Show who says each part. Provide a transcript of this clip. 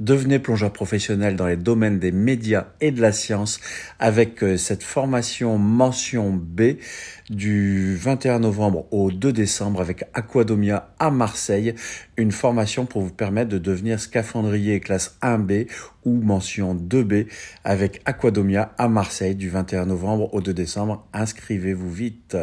Speaker 1: Devenez plongeur professionnel dans les domaines des médias et de la science avec euh, cette formation mention B du 21 novembre au 2 décembre avec Aquadomia à Marseille, une formation pour vous permettre de devenir scaphandrier classe 1B ou mention 2B avec Aquadomia à Marseille du 21 novembre au 2 décembre. Inscrivez-vous vite.